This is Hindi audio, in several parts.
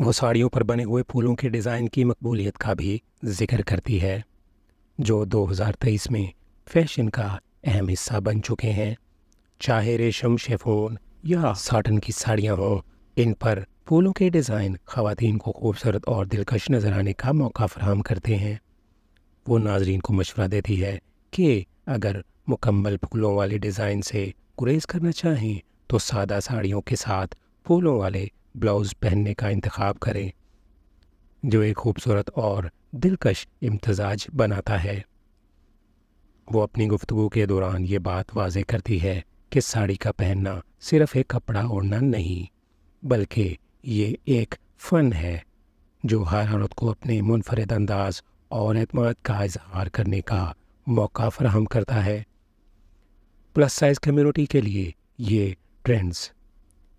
वो साड़ियों पर बने हुए फूलों के डिज़ाइन की मकबूलियत का भी जिक्र करती है जो 2023 में फैशन का अहम हिस्सा बन चुके हैं चाहे रेशम शेफोन या साटन की साड़ियाँ हों इन पर फूलों के डिज़ाइन खातन को खूबसूरत और दिलकश नज़र आने का मौका फ्राहम करते हैं वो नाजरीन को मशवरा देती है कि अगर मुकम्मल फूलों वाले डिज़ाइन से गुरेज करना चाहें तो सादा साड़ियों के साथ फूलों वाले ब्लाउज़ पहनने का इंतखब करें जो एक खूबसूरत और दिलकश इम्तजाज बनाता है वो अपनी गुफ्तु के दौरान ये बात वाज करती है कि साड़ी का पहनना सिर्फ एक कपड़ा ओढ़ना नहीं बल्कि ये एक फ़न है जो हर औरत को अपने मुनफरद अंदाज और अतमाद का इजहार करने का मौका फ्राहम करता है प्लस साइज़ कम्यूनिटी के लिए ये ट्रेंड्स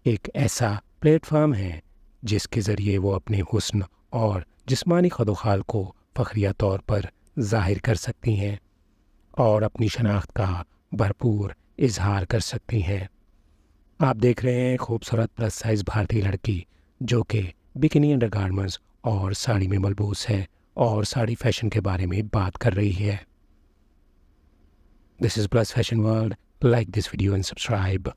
एक ऐसा प्लेटफार्म है जिसके ज़रिए वो अपने हुस्न और जिस्मानी खदोखाल को फ़खरिया तौर पर ज़ाहिर कर सकती हैं और अपनी शनाख्त का भरपूर इजहार कर सकती हैं आप देख रहे हैं खूबसूरत प्लस साइज़ भारतीय लड़की जो कि बिकनी अंडर और साड़ी में मलबूस है और साड़ी फैशन के बारे में बात कर रही है this is Plus Fashion World like this video and subscribe